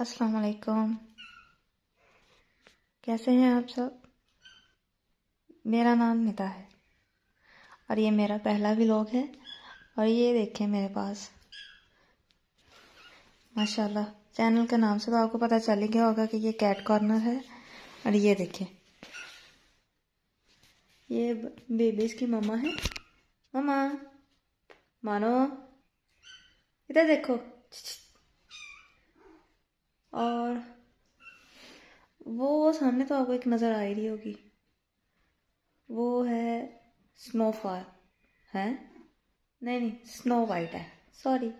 अस्सलाम वालेकुम कैसे हैं आप सब मेरा नाम निता है और ये मेरा पहला व्लॉग है और ये देखें मेरे पास माशाल्लाह चैनल के नाम से तो आपको पता चल ही गया होगा कि ये कैट कॉर्नर है और ये देखें ये बेबीज की मम्मा है मम्मा मानो इधर देखो और वो सामने तो आपको एक नज़र आ रही होगी वो है स्नोफॉल है नहीं नहीं स्नो वाइट है सॉरी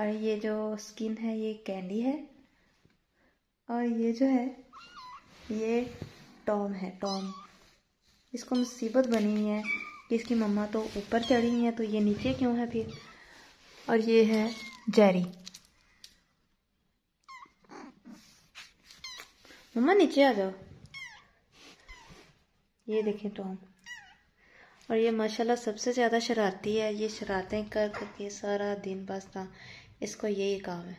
और ये जो स्किन है ये कैंडी है और ये जो है ये टॉम है टॉम इसको मुसीबत बनी हुई है कि इसकी मम्मा तो ऊपर चढ़ी हुई है तो ये नीचे क्यों है फिर और ये है जेरी मम्मा नीचे आ जाओ ये देखें टॉम तो और ये माशाल्लाह सबसे ज़्यादा शरारती है ये शरारतें कर करके सारा दिन बस इसको यही काम है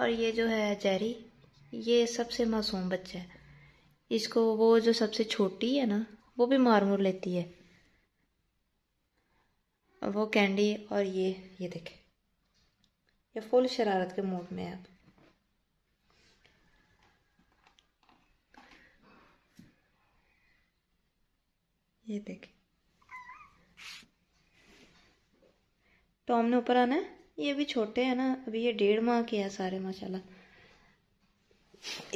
और ये जो है जैरी ये सबसे मासूम बच्चा है इसको वो जो सबसे छोटी है ना वो भी मार मुर लेती है वो कैंडी और ये ये देखें ये फुल शरारत के मूड में है अब ये देखिए तो हमने ऊपर आना है ये भी छोटे हैं ना अभी ये डेढ़ माह के हैं सारे माशाल्लाह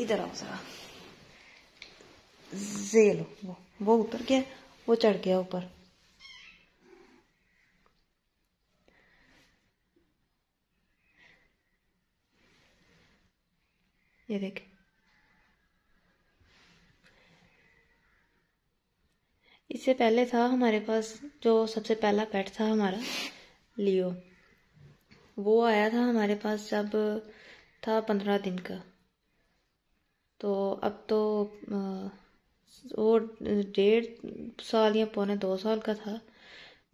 इधर आओ जरा जे लो वो वो उतर गया वो चढ़ गया ऊपर ये देखिए इससे पहले था हमारे पास जो सबसे पहला पेट था हमारा लियो वो आया था हमारे पास जब था पंद्रह दिन का तो अब तो वो डेढ़ साल या पौने दो साल का था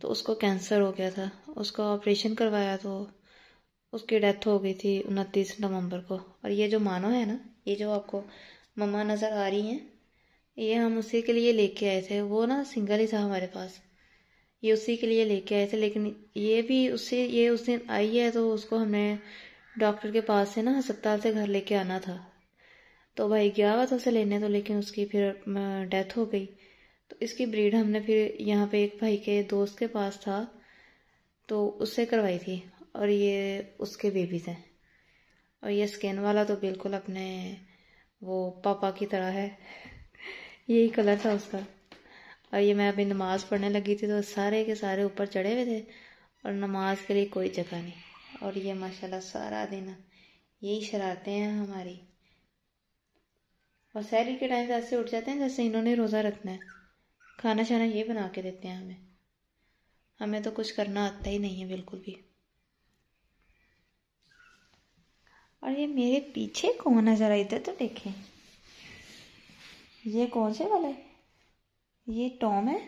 तो उसको कैंसर हो गया था उसका ऑपरेशन करवाया तो उसकी डेथ हो गई थी उनतीस नवंबर को और ये जो मानो है ना ये जो आपको मम्मा नज़र आ रही हैं ये हम उसी के लिए लेके आए थे वो ना सिंगल ही था हमारे पास ये उसी के लिए लेके आए थे लेकिन ये भी उसे ये उस दिन आई है तो उसको हमने डॉक्टर के पास से ना अस्पताल से घर लेके आना था तो भाई गया हुआ था उसे लेने तो लेकिन उसकी फिर डेथ हो गई तो इसकी ब्रीड हमने फिर यहाँ पे एक भाई के दोस्त के पास था तो उससे करवाई थी और ये उसके बेबीज हैं और ये स्किन वाला तो बिल्कुल अपने वो पापा की तरह है यही कलर था उसका और ये मैं अभी नमाज़ पढ़ने लगी थी तो सारे के सारे ऊपर चढ़े हुए थे और नमाज के लिए कोई जगह नहीं और ये माशाल्लाह सारा दिन यही शरारतें हैं हमारी और सैरी के टाइम ऐसे उठ जाते हैं जैसे इन्होंने रोज़ा रखना है खाना शाना ये बना के देते हैं हमें हमें तो कुछ करना आता ही नहीं है बिल्कुल भी और ये मेरे पीछे कौन है ज़रा इधर तो देखें ये कौन से वाला है ये टॉम है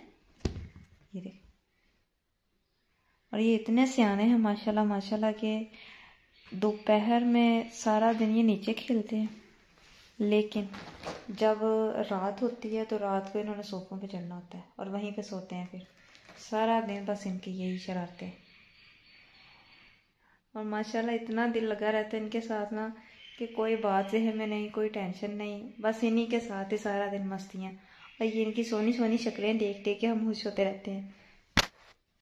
ये देख और ये इतने सियाने हैं माशाल्लाह माशाल्लाह के दोपहर में सारा दिन ये नीचे खेलते हैं लेकिन जब रात होती है तो रात को इन्होंने सोफों पे चढ़ना होता है और वहीं पे सोते हैं फिर सारा दिन बस इनकी यही शरारतें और माशाल्लाह इतना दिल लगा रहता है इनके साथ ना कि कोई बात जहन में नहीं कोई टेंशन नहीं बस इन्हीं के साथ ही सारा दिन मस्तियाँ और ये इनकी सोनी सोनी शक्लें देख देख के हम खुश होते रहते हैं